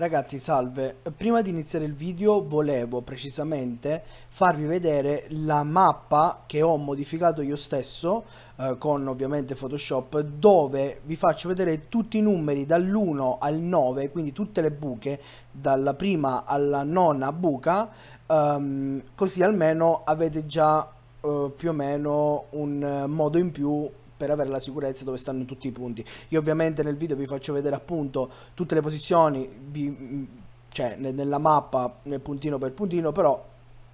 Ragazzi salve, prima di iniziare il video volevo precisamente farvi vedere la mappa che ho modificato io stesso eh, con ovviamente Photoshop dove vi faccio vedere tutti i numeri dall'1 al 9 quindi tutte le buche dalla prima alla nona buca ehm, così almeno avete già eh, più o meno un eh, modo in più per avere la sicurezza dove stanno tutti i punti. Io ovviamente nel video vi faccio vedere appunto tutte le posizioni, vi, mm, cioè nella mappa, nel puntino per puntino, però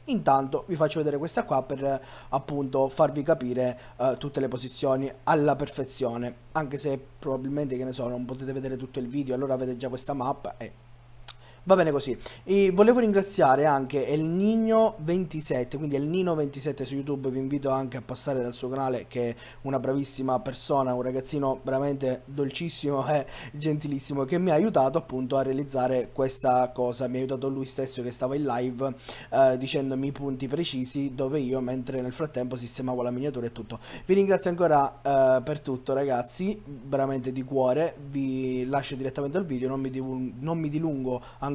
intanto vi faccio vedere questa qua per appunto farvi capire eh, tutte le posizioni alla perfezione anche se probabilmente che ne so non potete vedere tutto il video allora avete già questa mappa e Va bene così. E volevo ringraziare anche El Nino27, quindi El Nino27 su YouTube, vi invito anche a passare dal suo canale che è una bravissima persona, un ragazzino veramente dolcissimo e gentilissimo che mi ha aiutato appunto a realizzare questa cosa. Mi ha aiutato lui stesso che stava in live eh, dicendomi i punti precisi dove io mentre nel frattempo sistemavo la miniatura e tutto. Vi ringrazio ancora eh, per tutto ragazzi, veramente di cuore, vi lascio direttamente al video, non mi, non mi dilungo ancora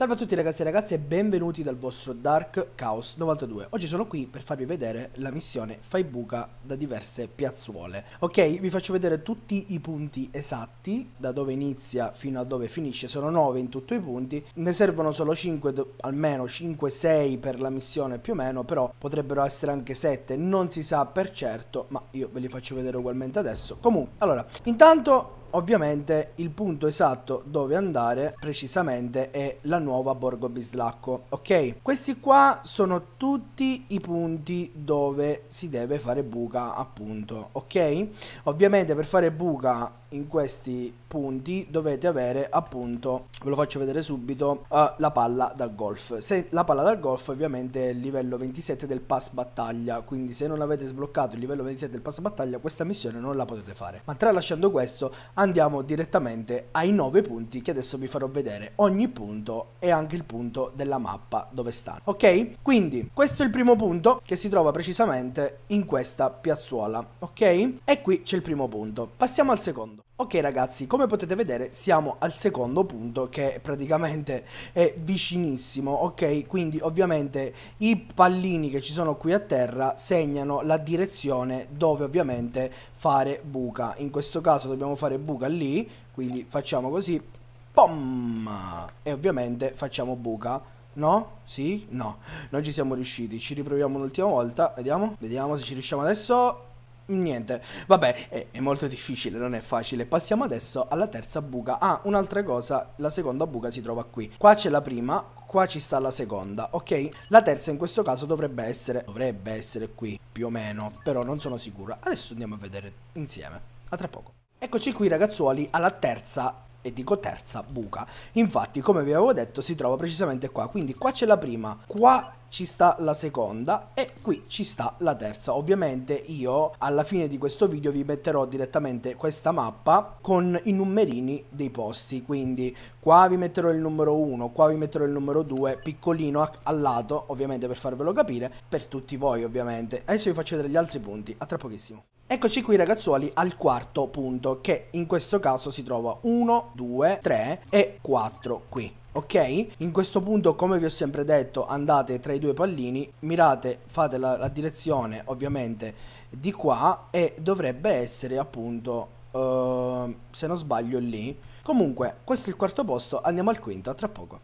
Salve a tutti ragazzi e ragazze e benvenuti dal vostro Dark Chaos 92 Oggi sono qui per farvi vedere la missione Fai buca da diverse piazzuole Ok, vi faccio vedere tutti i punti esatti Da dove inizia fino a dove finisce Sono 9 in tutto i punti Ne servono solo 5, almeno 5-6 per la missione più o meno Però potrebbero essere anche 7, non si sa per certo Ma io ve li faccio vedere ugualmente adesso Comunque, allora, intanto Ovviamente il punto esatto dove andare precisamente è la nuova Borgo Bislacco, ok? Questi qua sono tutti i punti dove si deve fare buca appunto, ok? Ovviamente per fare buca in questi punti dovete avere appunto, ve lo faccio vedere subito, uh, la palla da golf. Se, la palla da golf ovviamente è il livello 27 del pass battaglia, quindi se non avete sbloccato il livello 27 del pass battaglia questa missione non la potete fare. Ma tralasciando questo andiamo direttamente ai 9 punti che adesso vi farò vedere ogni punto e anche il punto della mappa dove stanno. Ok? Quindi questo è il primo punto che si trova precisamente in questa piazzuola. Ok? E qui c'è il primo punto. Passiamo al secondo. Ok ragazzi, come potete vedere siamo al secondo punto che praticamente è vicinissimo, ok? Quindi ovviamente i pallini che ci sono qui a terra segnano la direzione dove ovviamente fare buca. In questo caso dobbiamo fare buca lì, quindi facciamo così, pom! E ovviamente facciamo buca. No? Sì? No. Non ci siamo riusciti. Ci riproviamo un'ultima volta, vediamo. Vediamo se ci riusciamo adesso niente, vabbè, è, è, molto difficile, non è facile. Passiamo adesso alla terza buca. Ah, un'altra cosa, la seconda buca si trova qui. Qua c'è la prima, qua ci sta la seconda, ok? La terza in questo caso dovrebbe essere, dovrebbe essere qui, più o meno, però non sono sicura. Adesso andiamo a vedere insieme, a tra poco. Eccoci qui ragazzuoli alla terza e dico terza buca. Infatti, come vi avevo detto, si trova precisamente qua. Quindi qua c'è la prima, qua ci sta la seconda e qui ci sta la terza. Ovviamente io alla fine di questo video vi metterò direttamente questa mappa con i numerini dei posti, quindi qua vi metterò il numero 1, qua vi metterò il numero 2, piccolino al lato ovviamente per farvelo capire, per tutti voi ovviamente. Adesso vi faccio vedere gli altri punti, a tra pochissimo. Eccoci qui ragazzuoli al quarto punto che in questo caso si trova 1, 2, 3 e 4 qui. Ok? In questo punto, come vi ho sempre detto, andate tra i due pallini, mirate, fate la, la direzione ovviamente di qua e dovrebbe essere appunto, uh, se non sbaglio, lì. Comunque, questo è il quarto posto, andiamo al quinto, a tra poco.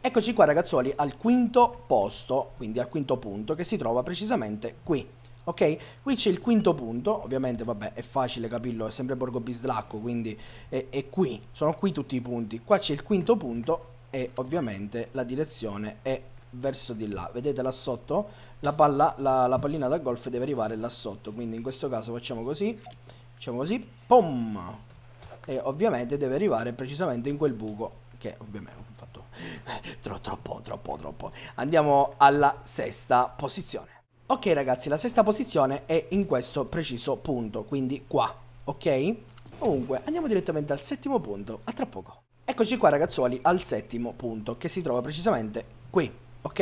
Eccoci qua ragazzuoli al quinto posto, quindi al quinto punto che si trova precisamente qui ok? Qui c'è il quinto punto, ovviamente vabbè è facile capirlo, è sempre borgo bislacco, quindi è, è qui, sono qui tutti i punti, qua c'è il quinto punto e ovviamente la direzione è verso di là vedete là sotto la, palla, la, la pallina da golf deve arrivare là sotto quindi in questo caso facciamo così facciamo così pom e ovviamente deve arrivare precisamente in quel buco che ovviamente ho fatto eh, troppo troppo troppo andiamo alla sesta posizione Ok ragazzi, la sesta posizione è in questo preciso punto, quindi qua, ok? Comunque, andiamo direttamente al settimo punto, a tra poco. Eccoci qua ragazzuoli al settimo punto, che si trova precisamente qui, ok?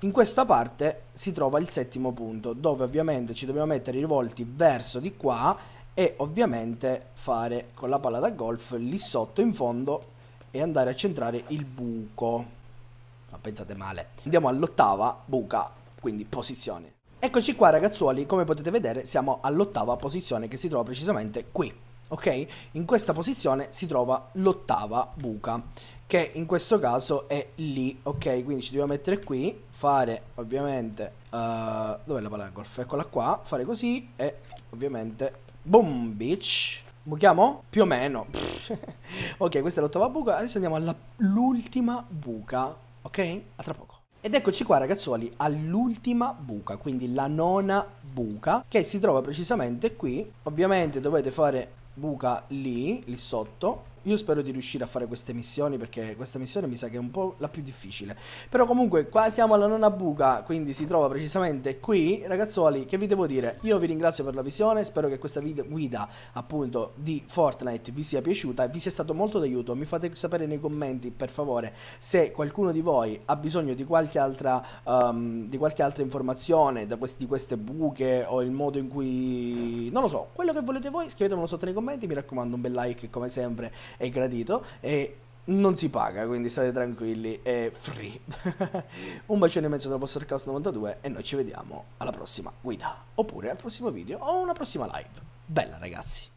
In questa parte si trova il settimo punto, dove ovviamente ci dobbiamo mettere i rivolti verso di qua e ovviamente fare con la palla da golf lì sotto in fondo e andare a centrare il buco. Ma pensate male. Andiamo all'ottava buca quindi posizione. Eccoci qua ragazzuoli, come potete vedere siamo all'ottava posizione che si trova precisamente qui, ok? In questa posizione si trova l'ottava buca, che in questo caso è lì, ok? Quindi ci dobbiamo mettere qui, fare ovviamente, uh, dov'è la palla da golf? Eccola qua, fare così e ovviamente, boom bitch, Buchiamo? Più o meno. ok, questa è l'ottava buca. Adesso andiamo all'ultima buca. Ok? A tra poco. Ed eccoci qua ragazzuoli all'ultima buca, quindi la nona buca, che si trova precisamente qui. Ovviamente dovete fare buca lì, lì sotto, io spero di riuscire a fare queste missioni perché questa missione mi sa che è un po' la più difficile. Però comunque qua siamo alla nona buca, quindi si trova precisamente qui. Ragazzuoli, che vi devo dire? Io vi ringrazio per la visione, spero che questa guida appunto di Fortnite vi sia piaciuta e vi sia stato molto d'aiuto. Mi fate sapere nei commenti per favore se qualcuno di voi ha bisogno di qualche altra, um, di qualche altra informazione da questi, di queste buche o il modo in cui... non lo so, quello che volete voi scrivetemelo sotto nei commenti, mi raccomando un bel like come sempre è gradito e non si paga, quindi state tranquilli, è free. Mm. Un bacione in mezzo dal vostro Caos92 e noi ci vediamo alla prossima guida, oppure al prossimo video o una prossima live. Bella ragazzi!